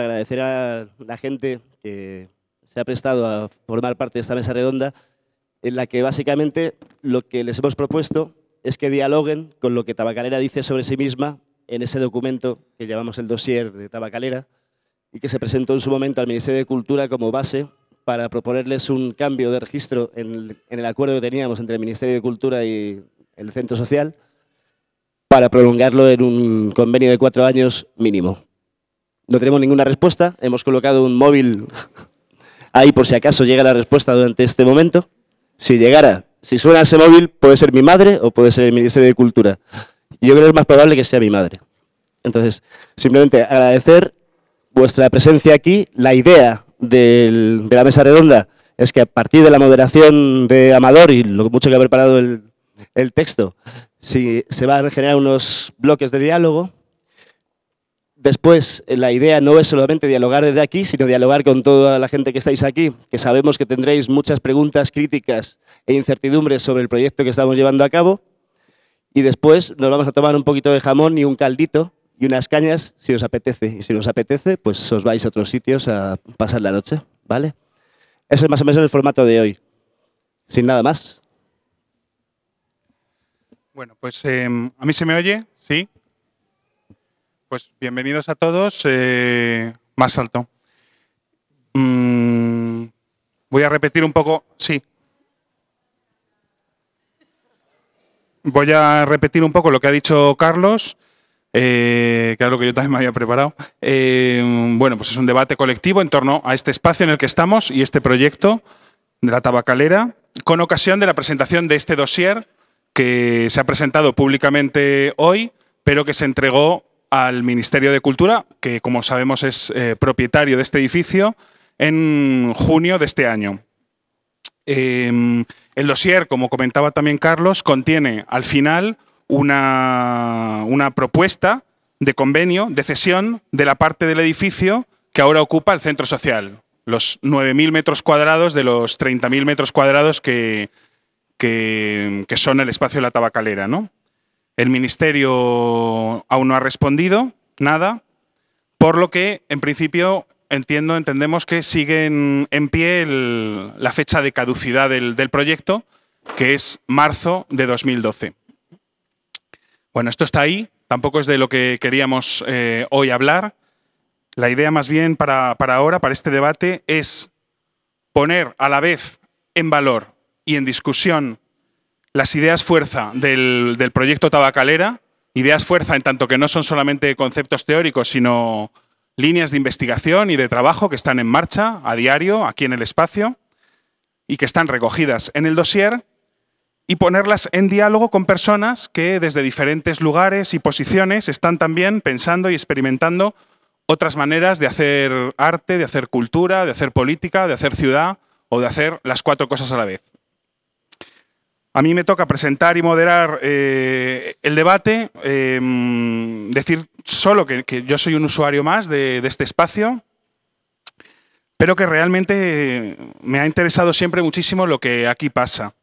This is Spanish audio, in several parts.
agradecer a la gente que se ha prestado a formar parte de esta mesa redonda, en la que básicamente lo que les hemos propuesto es que dialoguen con lo que Tabacalera dice sobre sí misma en ese documento que llamamos el dossier de Tabacalera y que se presentó en su momento al Ministerio de Cultura como base para proponerles un cambio de registro en el, acuerdo que teníamos entre el Ministerio de Cultura y el Centro Social para prolongarlo en un convenio de cuatro años mínimo. No tenemos ninguna respuesta. Hemos colocado un móvil ahí por si acaso llega la respuesta durante este momento. Si llegara, si suena ese móvil, puede ser mi madre o puede ser el Ministerio de Cultura. Yo creo que es más probable que sea mi madre. Entonces, simplemente agradecer vuestra presencia aquí. La idea de la mesa redonda es que a partir de la moderación de Amador y lo mucho que ha preparado el, texto, si se van a generar unos bloques de diálogo Después, eh, la idea no es solamente dialogar desde aquí, sino dialogar con toda la gente que estáis aquí, que sabemos que tendréis muchas preguntas críticas e incertidumbres sobre el proyecto que estamos llevando a cabo. Y después nos vamos a tomar un poquito de jamón y un caldito y unas cañas, si os apetece. Y si os apetece, pues os vais a otros sitios a pasar la noche, ¿vale? Ese es más o menos el formato de hoy. Sin nada más. Bueno, pues em, a mí se me oye, ¿sí? Pues bienvenidos a todos. Eh, más alto. Mm, voy a repetir un poco. Sí. Voy a repetir un poco lo que ha dicho Carlos. Eh, que es algo que yo también me había preparado. Eh, bueno, pues es un debate colectivo en torno a este espacio en el que estamos y este proyecto de la tabacalera, con ocasión de la presentación de este dossier que se ha presentado públicamente hoy, pero que se entregó al Ministerio de Cultura, que como sabemos es eh, propietario de este edificio, en junio de este año. Em, el dossier, como comentaba también Carlos, contiene al final una, propuesta de convenio, de cesión de la parte del edificio que ahora ocupa el centro social, los 9.000 metros cuadrados de los 30.000 metros cuadrados que, que, son el espacio de la tabacalera. ¿no? El Ministerio aún no ha respondido nada, por lo que, en principio, entiendo, entendemos que sigue en, pie la fecha de caducidad del, proyecto, que es marzo de 2012. Bueno, esto está ahí, tampoco es de lo que queríamos eh, hoy hablar. La idea más bien para, para ahora, para este debate, es poner a la vez en valor y en discusión las ideas fuerza del, proyecto Tabacalera, ideas fuerza en tanto que no son solamente conceptos teóricos, sino líneas de investigación y de trabajo que están en marcha a diario aquí en el espacio y que están recogidas en el dossier y ponerlas en diálogo con personas que desde diferentes lugares y posiciones están también pensando y experimentando otras maneras de hacer arte, de hacer cultura, de hacer política, de hacer ciudad o de hacer las cuatro cosas a la vez. A mí me toca presentar y moderar eh, el debate, eh, decir solo que, yo soy un usuario más de, este espacio, pero que realmente me ha interesado siempre muchísimo lo que aquí pasa,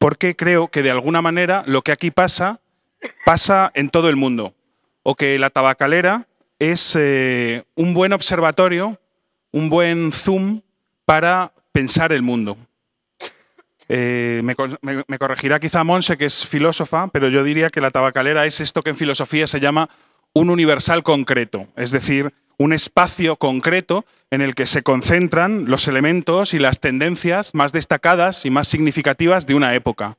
porque creo que de alguna manera lo que aquí pasa pasa en todo el mundo, o que la tabacalera es eh, un buen observatorio, un buen zoom para pensar el mundo. Eh, me, corregirá quizá Monse, que es filósofa, pero yo diría que la tabacalera es esto que en filosofía se llama un universal concreto, es decir, un espacio concreto en el que se concentran los elementos y las tendencias más destacadas y más significativas de una época.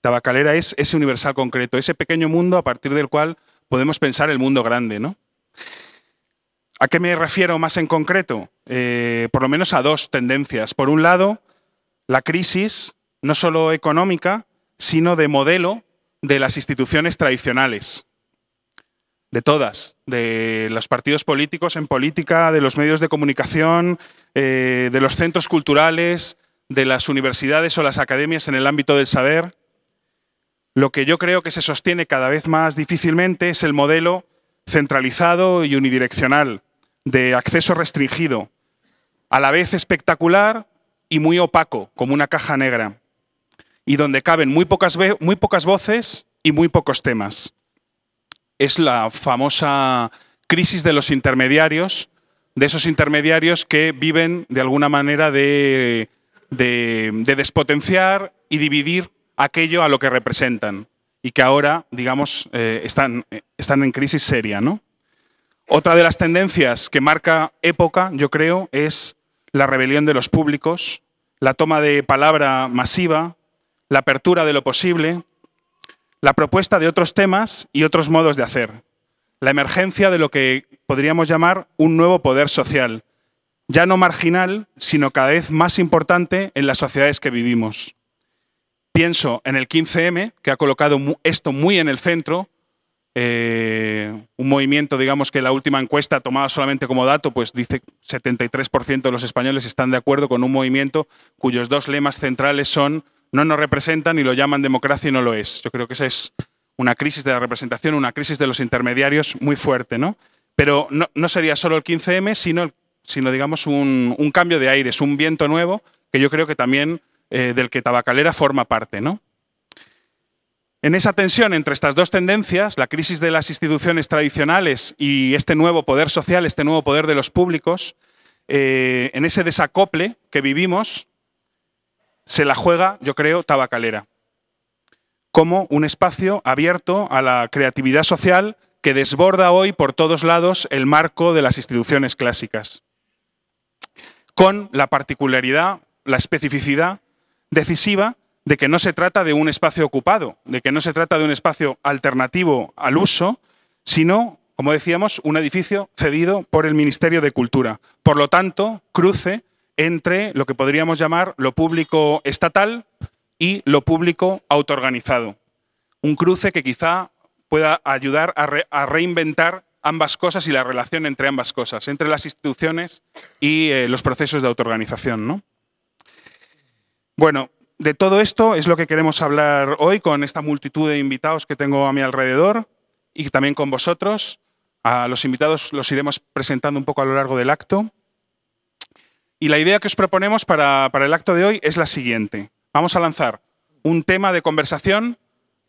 Tabacalera es ese universal concreto, ese pequeño mundo a partir del cual podemos pensar el mundo grande, ¿no? ¿A qué me refiero más en concreto? Eh, por lo menos a dos tendencias. Por un lado, la crisis no solo económica, sino de modelo de las instituciones tradicionales, de todas, de los partidos políticos en política, de los medios de comunicación, eh, de los centros culturales, de las universidades o las academias en el ámbito del saber. Lo que yo creo que se sostiene cada vez más difícilmente es el modelo centralizado y unidireccional, de acceso restringido, a la vez espectacular, y muy opaco, como una caja negra, y donde caben muy pocas, muy pocas voces y muy pocos temas. Es la famosa crisis de los intermediarios, de esos intermediarios que viven de alguna manera de, despotenciar y dividir aquello a lo que representan y que ahora, digamos, eh, están, eh, están en crisis seria. ¿no? Otra de las tendencias que marca época, yo creo, es la rebelión de los públicos, la toma de palabra masiva, la apertura de lo posible, la propuesta de otros temas y otros modos de hacer, la emergencia de lo que podríamos llamar un nuevo poder social, ya no marginal, sino cada vez más importante en las sociedades que vivimos. Pienso en el 15M, que ha colocado esto muy en el centro, eh, un movimiento, digamos que la última encuesta tomada solamente como dato, pues dice 73% de los españoles están de acuerdo con un movimiento cuyos dos lemas centrales son no nos representan y lo llaman democracia y no lo es. Yo creo que esa es una crisis de la representación, una crisis de los intermediarios muy fuerte, ¿no? Pero no, sería solo el 15M, sino, sino digamos, un, cambio de aires, un viento nuevo, que yo creo que también eh, del que Tabacalera forma parte, ¿no? En esa tensión entre estas dos tendencias, la crisis de las instituciones tradicionales y este nuevo poder social, este nuevo poder de los públicos, eh, en ese desacople que vivimos, se la juega, yo creo, tabacalera, como un espacio abierto a la creatividad social que desborda hoy por todos lados el marco de las instituciones clásicas, con la particularidad, la especificidad decisiva de que no se trata de un espacio ocupado, de que no se trata de un espacio alternativo al uso, sino, como decíamos, un edificio cedido por el Ministerio de Cultura. Por lo tanto, cruce entre lo que podríamos llamar lo público estatal y lo público autoorganizado. Un cruce que quizá pueda ayudar a, reinventar ambas cosas y la relación entre ambas cosas, entre las instituciones y eh, los procesos de autoorganización. ¿no? Bueno, de todo esto es lo que queremos hablar hoy con esta multitud de invitados que tengo a mi alrededor y también con vosotros. A los invitados los iremos presentando un poco a lo largo del acto. Y la idea que os proponemos para, el acto de hoy es la siguiente. Vamos a lanzar un tema de conversación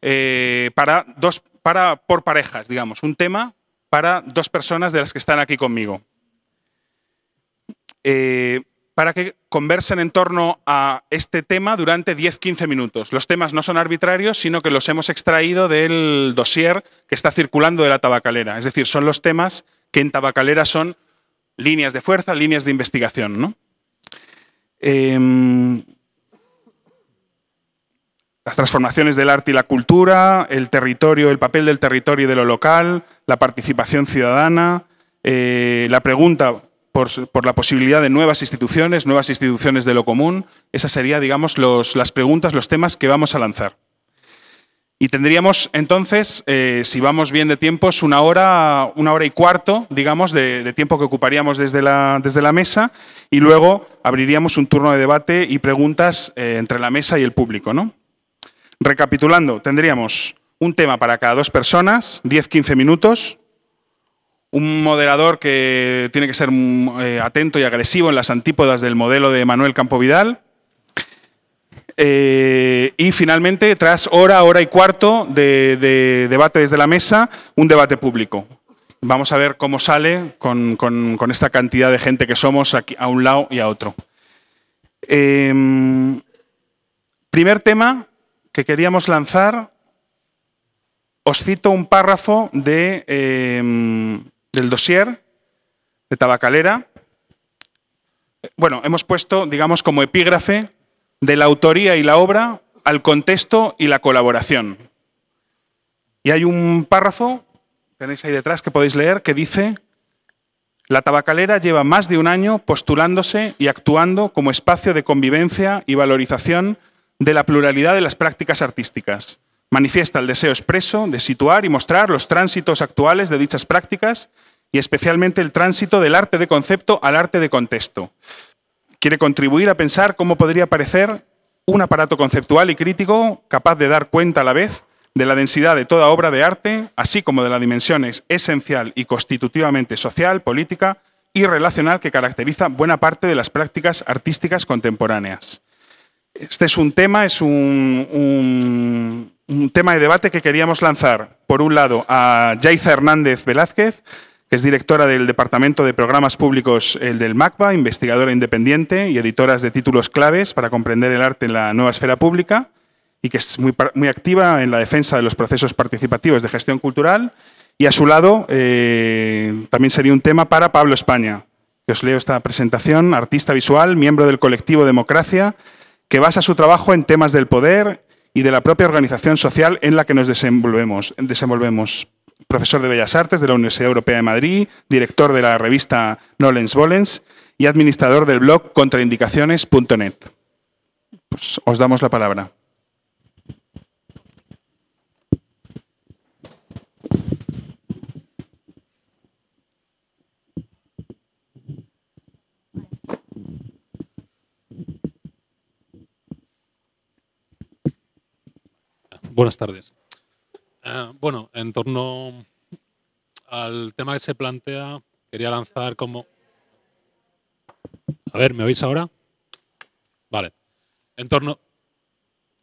eh, para dos, para, por parejas, digamos, un tema para dos personas de las que están aquí conmigo. Eh, para que conversen en torno a este tema durante 10-15 minutos. Los temas no son arbitrarios, sino que los hemos extraído del dossier que está circulando de la tabacalera. Es decir, son los temas que en tabacalera son líneas de fuerza, líneas de investigación. Em, las transformaciones del arte y la cultura, el territorio, el papel del territorio y de lo local, la participación ciudadana, eh, la pregunta por, la posibilidad de nuevas instituciones, nuevas instituciones de lo común. Esas serían, digamos, las preguntas, los temas que vamos a lanzar. Y tendríamos entonces, eh, si vamos bien de tiempos, una hora, una hora y cuarto, digamos, de, tiempo que ocuparíamos desde la, desde la, mesa y luego abriríamos un turno de debate y preguntas eh, entre la mesa y el público. ¿no? Recapitulando, tendríamos un tema para cada dos personas, 10-15 minutos, un moderador que tiene que ser mm, eh, atento y agresivo en las antípodas del modelo de Manuel Campo Vidal. Eh, y finalmente, tras hora, hora y cuarto de, debate desde la mesa, un debate público. Vamos a ver cómo sale con, esta cantidad de gente que somos aquí, a un lado y a otro. Em, primer tema que queríamos lanzar, os cito un párrafo de... Em, del dossier, de Tabacalera. Bueno, hemos puesto, digamos, como epígrafe de la autoría y la obra al contexto y la colaboración. Y hay un párrafo, tenéis ahí detrás, que podéis leer, que dice, la tabacalera lleva más de un año postulándose y actuando como espacio de convivencia y valorización de la pluralidad de las prácticas artísticas Manifiesta el deseo expreso de situar y mostrar los tránsitos actuales de dichas prácticas y especialmente el tránsito del arte de concepto al arte de contexto. Quiere contribuir a pensar cómo podría parecer un aparato conceptual y crítico capaz de dar cuenta a la vez de la densidad de toda obra de arte, así como de las dimensiones esencial y constitutivamente social, política y relacional que caracteriza buena parte de las prácticas artísticas contemporáneas. Este es un tema, es un, un un tema de debate que queríamos lanzar, por un lado, a Jaiza Hernández Velázquez, que es directora del Departamento de Programas Públicos del MACBA, investigadora independiente y editoras de títulos claves para comprender el arte en la nueva esfera pública y que es muy, muy activa en la defensa de los procesos participativos de gestión cultural. Y a su lado eh, también sería un tema para Pablo España, que os leo esta presentación, artista visual, miembro del colectivo Democracia, que basa su trabajo en temas del poder y de la propia organización social en la que nos desenvolvemos. desenvolvemos. Profesor de Bellas Artes de la Universidad Europea de Madrid, director de la revista Nolens Volens y administrador del blog contraindicaciones.net. Pues os damos la palabra. Buenas tardes. Eh, bueno, en torno al tema que se plantea, quería lanzar como... A ver, ¿me oís ahora? Vale. En torno,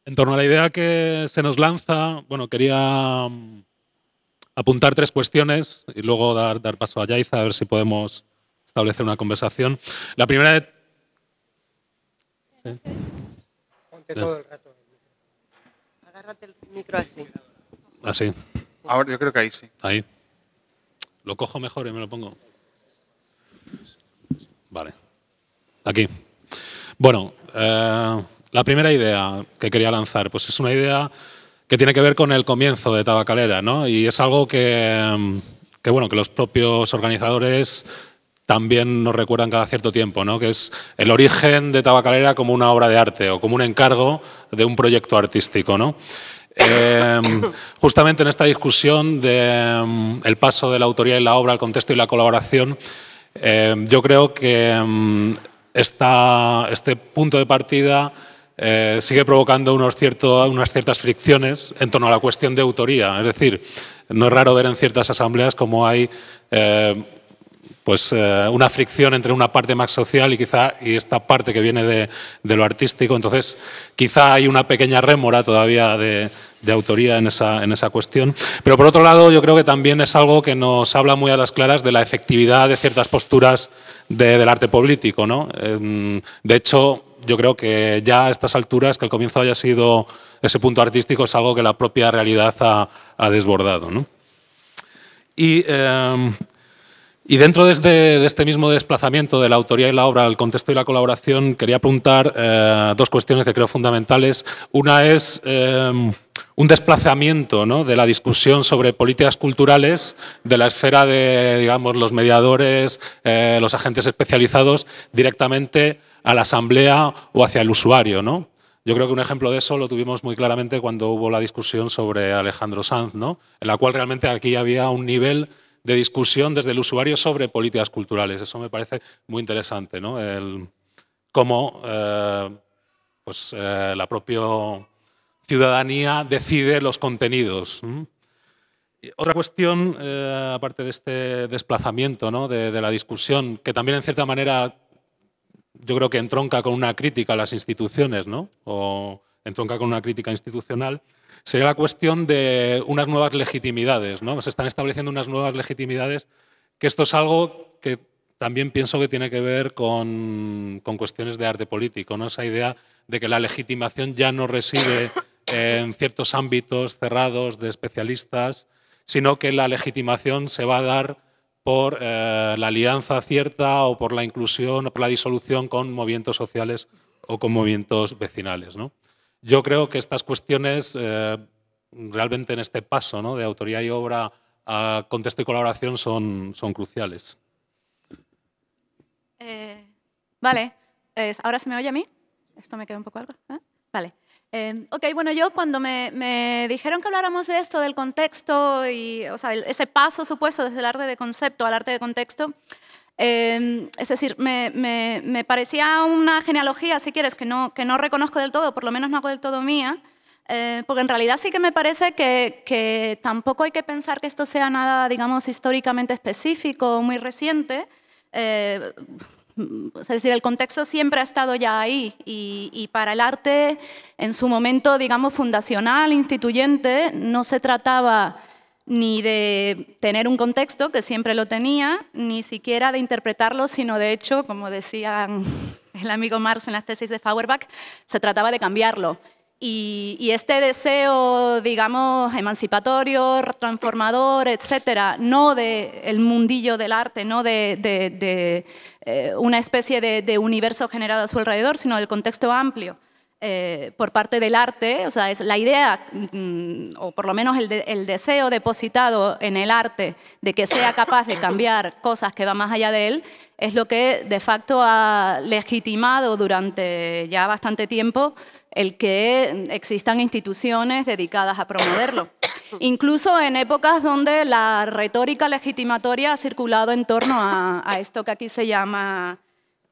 en torno a la idea que se nos lanza, bueno, quería mm, apuntar tres cuestiones y luego dar, dar paso a Yaiza a ver si podemos establecer una conversación. La primera de... Ponte todo el rato. Agárrate el así. Ah, Ahora yo creo que ahí sí. Ahí. Lo cojo mejor y me lo pongo. Vale. Aquí. Bueno, eh, la primera idea que quería lanzar, pues es una idea que tiene que ver con el comienzo de Tabacalera, ¿no? Y es algo que, que bueno, que los propios organizadores también nos recuerdan cada cierto tiempo, ¿no? que es el origen de Tabacalera como una obra de arte o como un encargo de un proyecto artístico. ¿no? Em, justamente en esta discusión del em, paso de la autoría y la obra al contexto y la colaboración, em, yo creo que este punto de partida eh, sigue provocando unos unas ciertas fricciones en torno a la cuestión de autoría. Es decir, no es raro ver en ciertas asambleas como hay eh, pues eh, una fricción entre una parte más social y quizá esta parte que viene de, lo artístico. Entonces, quizá hay una pequeña rémora todavía de, de autoría en esa, en esa cuestión. Pero por otro lado, yo creo que también es algo que nos habla muy a las claras de la efectividad de ciertas posturas del arte político. Em, de hecho, yo creo que ya a estas alturas, que el comienzo haya sido ese punto artístico, es algo que la propia realidad ha, desbordado. Y em, y dentro este, de este, mismo desplazamiento de la autoría y la obra al contexto y la colaboración, quería apuntar eh, dos cuestiones que creo fundamentales. Una es eh, un desplazamiento de la discusión sobre políticas culturales de la esfera de digamos, los mediadores, eh, los agentes especializados, directamente a la asamblea o hacia el usuario. Yo creo que un ejemplo de eso lo tuvimos muy claramente cuando hubo la discusión sobre Alejandro Sanz, en la cual realmente aquí había un nivel de discusión desde el usuario sobre políticas culturales. Eso me parece muy interesante, ¿no? El, cómo eh, pues, eh, la propia ciudadanía decide los contenidos. otra cuestión, eh, aparte de este desplazamiento ¿no? de, de la discusión, que también en cierta manera yo creo que entronca con una crítica a las instituciones, ¿no? o entronca con una crítica institucional, sería la cuestión de unas nuevas legitimidades. ¿no? Se están estableciendo unas nuevas legitimidades, que esto es algo que también pienso que tiene que ver con, cuestiones de arte político, ¿no? esa idea de que la legitimación ya no reside en ciertos ámbitos cerrados de especialistas, sino que la legitimación se va a dar por eh, la alianza cierta o por la inclusión o por la disolución con movimientos sociales o con movimientos vecinales. ¿no? Yo creo que estas cuestiones, eh, realmente en este paso de autoría y obra a contexto y colaboración, son, son cruciales. Eh, vale, ahora se me oye a mí. Esto me queda un poco algo. ¿eh? Vale. ok, bueno, yo cuando me, me, dijeron que habláramos de esto, del contexto, y, o sea, ese paso supuesto desde el arte de concepto al arte de contexto, Em, es decir, me, parecía una genealogía, si quieres, que no, reconozco del todo, por lo menos no hago del todo mía, eh, porque en realidad sí que me parece que, tampoco hay que pensar que esto sea nada, digamos, históricamente específico o muy reciente. Eh, es decir, el contexto siempre ha estado ya ahí y, y, para el arte, en su momento, digamos, fundacional, instituyente, no se trataba ni de tener un contexto, que siempre lo tenía, ni siquiera de interpretarlo, sino de hecho, como decía el amigo Marx en las tesis de Feuerbach, se trataba de cambiarlo. Y, este deseo, digamos, emancipatorio, transformador, etcétera, no del de mundillo del arte, no de, eh, una especie de, universo generado a su alrededor, sino del contexto amplio. Eh, por parte del arte, o sea, es la idea, mm, o por lo menos el, deseo depositado en el arte de que sea capaz de cambiar cosas que van más allá de él, es lo que de facto ha legitimado durante ya bastante tiempo el que existan instituciones dedicadas a promoverlo. Incluso en épocas donde la retórica legitimatoria ha circulado en torno a, a esto que aquí se llama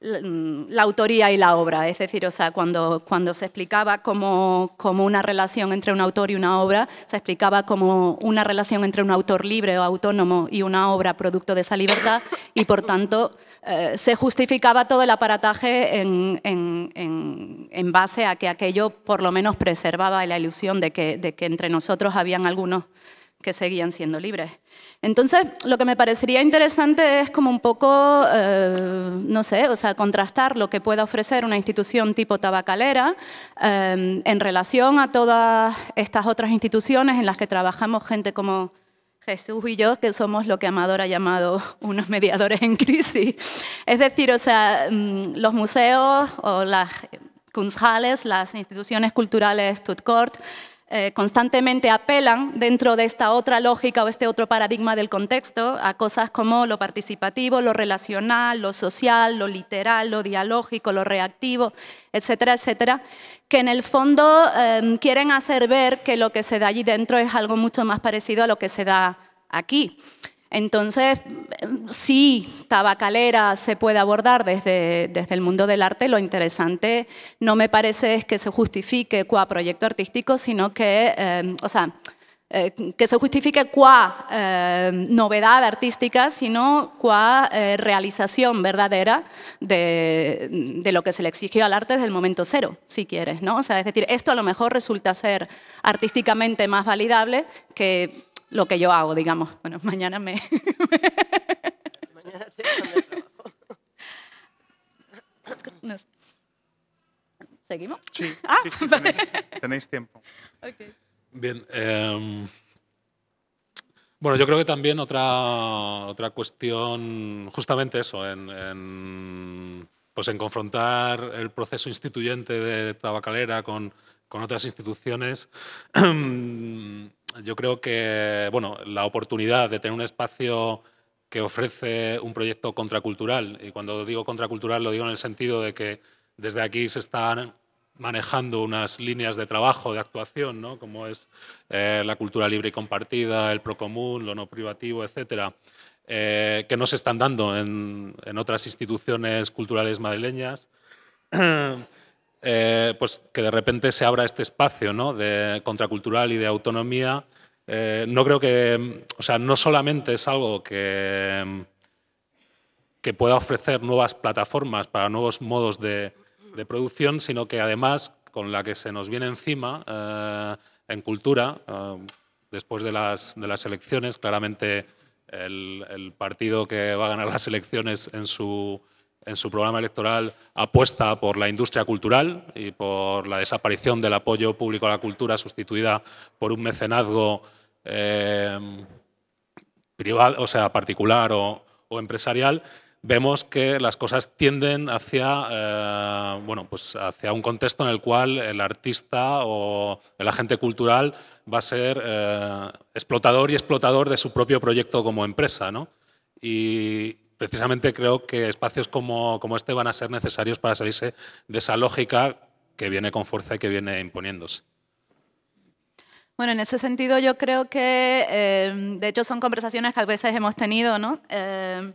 Mm, la, autoría y la obra. Es decir, o sea, cuando, cuando se explicaba como, como, una relación entre un autor y una obra, se explicaba como una relación entre un autor libre o autónomo y una obra producto de esa libertad y, por tanto, eh, se justificaba todo el aparataje en, base a que aquello por lo menos preservaba la ilusión de que, de que entre nosotros habían algunos que seguían siendo libres. Entonces, lo que me parecería interesante es como un poco, eh, no sé, o sea, contrastar lo que pueda ofrecer una institución tipo tabacalera eh, en relación a todas estas otras instituciones en las que trabajamos gente como Jesús y yo, que somos lo que Amador ha llamado unos mediadores en crisis. Es decir, o sea, mm, los museos o las Kunsthalles, las instituciones culturales Stuttgart, eh, constantemente apelan dentro de esta otra lógica o este otro paradigma del contexto a cosas como lo participativo, lo relacional, lo social, lo literal, lo dialógico, lo reactivo, etcétera, etcétera, que en el fondo em, quieren hacer ver que lo que se da allí dentro es algo mucho más parecido a lo que se da aquí. Entonces, sí, tabacalera se puede abordar desde, desde el mundo del arte. Lo interesante no me parece es que se justifique cuá proyecto artístico, sino que, eh, o sea, eh, que se justifique cuá eh, novedad artística, sino cuá realización verdadera de, lo que se le exigió al arte desde el momento cero, si quieres. ¿no? O sea, es decir, esto a lo mejor resulta ser artísticamente más validable que lo que yo hago, digamos. Bueno, mañana me... ¿Seguimos? Sí. Ah, tenéis, tiempo. Bien. Em, bueno, yo creo que también otra, otra cuestión, justamente eso, en, pues en confrontar el proceso instituyente de Tabacalera con, con otras instituciones. yo creo que bueno, la oportunidad de tener un espacio que ofrece un proyecto contracultural, y cuando digo contracultural lo digo en el sentido de que desde aquí se están manejando unas líneas de trabajo, de actuación, ¿no? como es eh, la cultura libre y compartida, el procomún, lo no privativo, etcétera, eh, que no se están dando en, en otras instituciones culturales madrileñas. Eh, pues que de repente se abra este espacio de contracultural y de autonomía. Eh, no creo que, mm, o sea, no solamente es algo que, mm, que pueda ofrecer nuevas plataformas para nuevos modos de, producción, sino que además con la que se nos viene encima eh, en cultura, después de las, elecciones, claramente el, partido que va a ganar las elecciones en su en su programa electoral apuesta por la industria cultural y por la desaparición del apoyo público a la cultura sustituida por un mecenazgo eh, privado, o sea, particular o, empresarial, vemos que las cosas tienden hacia, eh, bueno, pues hacia un contexto en el cual el artista o el agente cultural va a ser eh, explotador y explotador de su propio proyecto como empresa. Y, precisamente creo que espacios como, como este van a ser necesarios para salirse de esa lógica que viene con fuerza y que viene imponiéndose. Bueno, en ese sentido yo creo que, eh, de hecho, son conversaciones que a veces hemos tenido, ¿no? Eh,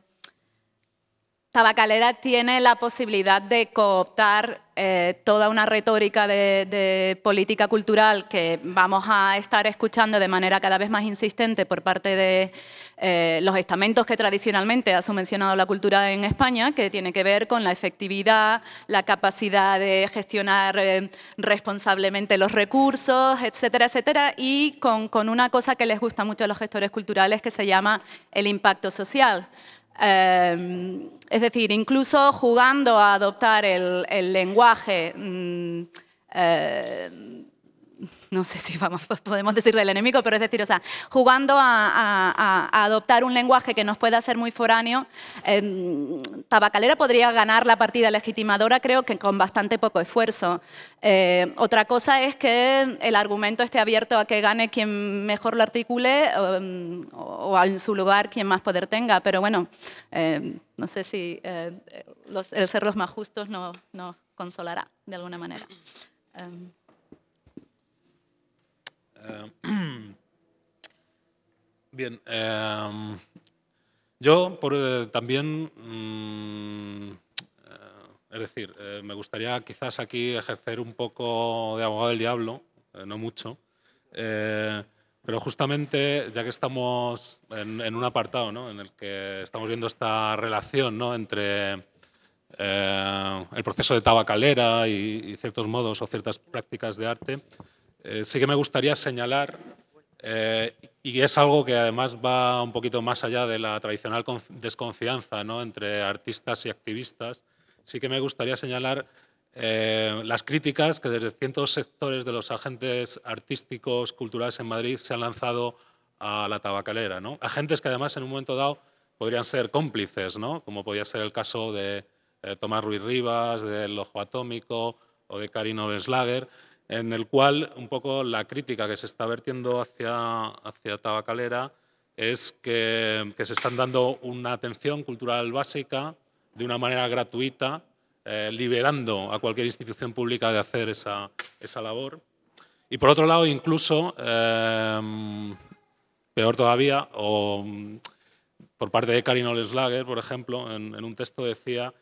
Tabacalera tiene la posibilidad de cooptar eh, toda una retórica de, política cultural que vamos a estar escuchando de manera cada vez más insistente por parte de eh, los estamentos que tradicionalmente ha subvencionado la cultura en España, que tiene que ver con la efectividad, la capacidad de gestionar eh, responsablemente los recursos, etcétera, etcétera, y con, con una cosa que les gusta mucho a los gestores culturales que se llama el impacto social. Em, es decir, incluso jugando a adoptar el, lenguaje mm, eh, no sé si vamos, podemos decirle del enemigo, pero es decir, o sea, jugando a, adoptar un lenguaje que nos pueda ser muy foráneo, em, Tabacalera podría ganar la partida legitimadora, creo que con bastante poco esfuerzo. Eh, otra cosa es que el argumento esté abierto a que gane quien mejor lo articule em, o, en su lugar quien más poder tenga, pero bueno, em, no sé si eh, el ser los más justos nos consolará de alguna manera. Eh, bien, em, yo eh, también, mm, eh, es decir, me gustaría quizás aquí ejercer un poco de abogado del diablo, no mucho, pero justamente ya que estamos en, un apartado en el que estamos viendo esta relación entre... el proceso de tabacalera y ciertos modos o ciertas prácticas de arte, eh, sí que me gustaría señalar, eh, y es algo que además va un poquito más allá de la tradicional desconfianza entre artistas y activistas, sí que me gustaría señalar eh, las críticas que desde ciertos sectores de los agentes artísticos, culturales en Madrid se han lanzado a la tabacalera. ¿no? Agentes que además en un momento dado podrían ser cómplices, como podía ser el caso de Tomás Ruiz Rivas, del Ojo Atómico o de Karino Benslager, en el cual un poco la crítica que se está vertiendo hacia, hacia Tabacalera es que, se están dando una atención cultural básica de una manera gratuita, eh, liberando a cualquier institución pública de hacer esa, labor. Y por otro lado, incluso, em, peor todavía, por parte de Karin Oleslager, por ejemplo, en, en un texto decía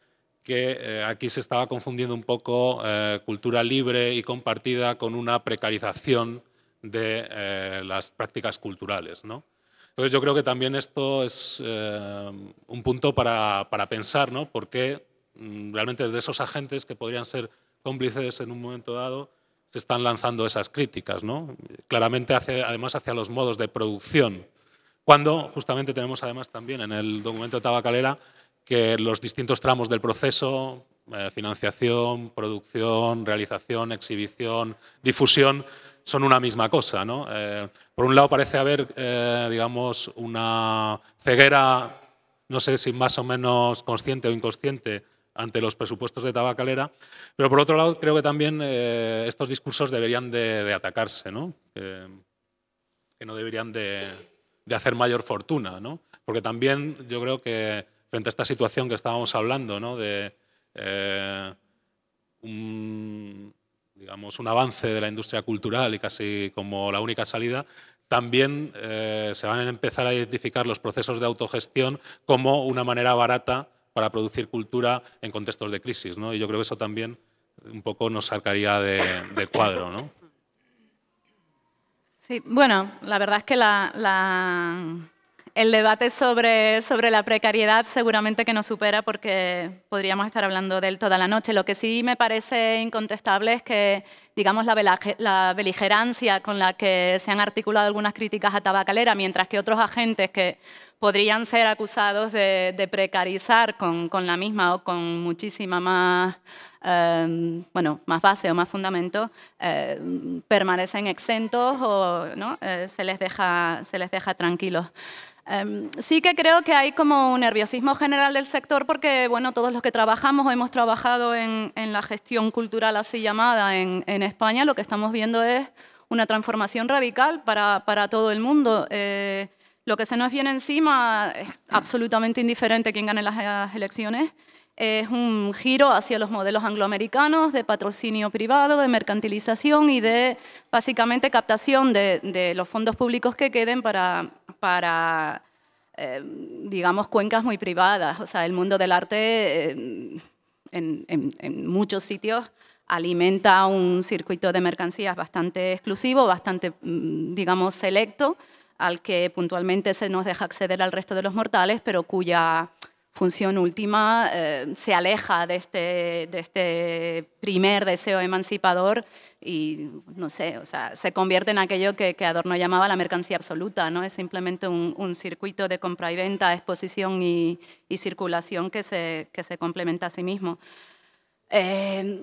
que eh, aquí se estaba confundiendo un poco eh, cultura libre y compartida con una precarización de eh, las prácticas culturales. Entonces yo creo que también esto es un punto para, pensar, ¿no? porque mm, realmente desde esos agentes que podrían ser cómplices en un momento dado se están lanzando esas críticas, ¿no? claramente además hacia los modos de producción, cuando justamente tenemos además también en el documento de Tabacalera que los distintos tramos del proceso, eh, financiación, producción, realización, exhibición, difusión, son una misma cosa. Eh, por un lado parece haber, eh, digamos, una ceguera, no sé si más o menos consciente o inconsciente, ante los presupuestos de tabacalera, pero por otro lado creo que también estos discursos deberían de, atacarse, ¿no? que no deberían de, de hacer mayor fortuna, ¿no? porque también yo creo que frente a esta situación que estábamos hablando, de eh, un, digamos, un avance de la industria cultural y casi como la única salida, también eh, se van a empezar a identificar los procesos de autogestión como una manera barata para producir cultura en contextos de crisis. Y yo creo que eso también un poco nos sacaría de, cuadro. Sí, bueno, la verdad es que la el debate sobre, sobre la precariedad seguramente que nos supera porque podríamos estar hablando de él toda la noche. Lo que sí me parece incontestable es que, digamos, la, beligerancia con la que se han articulado algunas críticas a Tabacalera, mientras que otros agentes que podrían ser acusados de, precarizar con, la misma o con muchísima más, em, bueno, más base o más fundamento, em, permanecen exentos o eh, se, les deja, se les deja tranquilos. Em, sí que creo que hay como un nerviosismo general del sector porque, bueno, todos los que trabajamos o hemos trabajado en, la gestión cultural así llamada en, España, lo que estamos viendo es una transformación radical para, para todo el mundo. Eh, lo que se nos viene encima es absolutamente indiferente quién gane las elecciones. Es un giro hacia los modelos angloamericanos de patrocinio privado, de mercantilización y de básicamente captación de, los fondos públicos que queden para, para eh, digamos, cuencas muy privadas. O sea, el mundo del arte eh, en, en muchos sitios alimenta un circuito de mercancías bastante exclusivo, bastante, mm, digamos, selecto, al que puntualmente se nos deja acceder al resto de los mortales, pero cuya función última eh, se aleja de este, de este, primer deseo emancipador y, no sé, o sea, se convierte en aquello que, Adorno llamaba la mercancía absoluta, ¿no? Es simplemente un, circuito de compra y venta, exposición y, circulación que se complementa a sí mismo. Eh,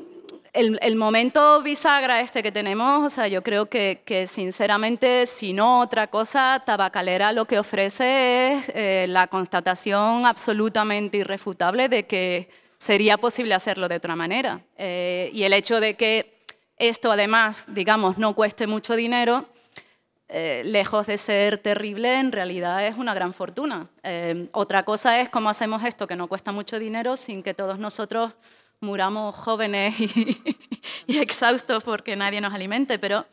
el, momento bisagra este que tenemos, o sea, yo creo que, sinceramente, si no otra cosa, Tabacalera lo que ofrece es eh, la constatación absolutamente irrefutable de que sería posible hacerlo de otra manera. Eh, y el hecho de que esto además, digamos, no cueste mucho dinero, eh, lejos de ser terrible, en realidad es una gran fortuna. otra cosa es cómo hacemos esto que no cuesta mucho dinero sin que todos nosotros muramos jóvenes y, exhaustos porque nadie nos alimente, pero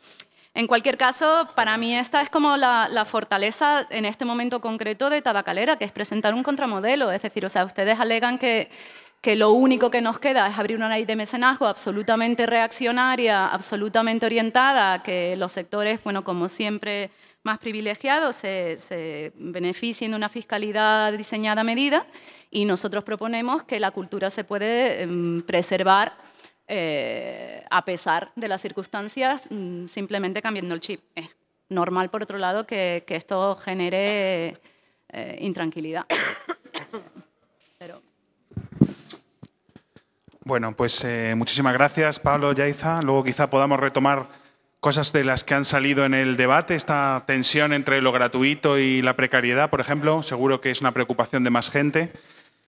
en cualquier caso, para mí esta es como la, la, fortaleza en este momento concreto de Tabacalera, que es presentar un contramodelo. Es decir, o sea, ustedes alegan que, que lo único que nos queda es abrir una ley de mecenazgo absolutamente reaccionaria, absolutamente orientada, que los sectores, bueno, como siempre más privilegiados se, beneficien de una fiscalidad diseñada a medida y nosotros proponemos que la cultura se puede em, preservar eh, a pesar de las circunstancias, mm, simplemente cambiando el chip. Es normal, por otro lado, que, que esto genere eh, intranquilidad. Bueno, pues eh, muchísimas gracias, Pablo, Yaiza. Luego quizá podamos retomar cosas de las que han salido en el debate, esta tensión entre lo gratuito y la precariedad, por ejemplo, seguro que es una preocupación de más gente.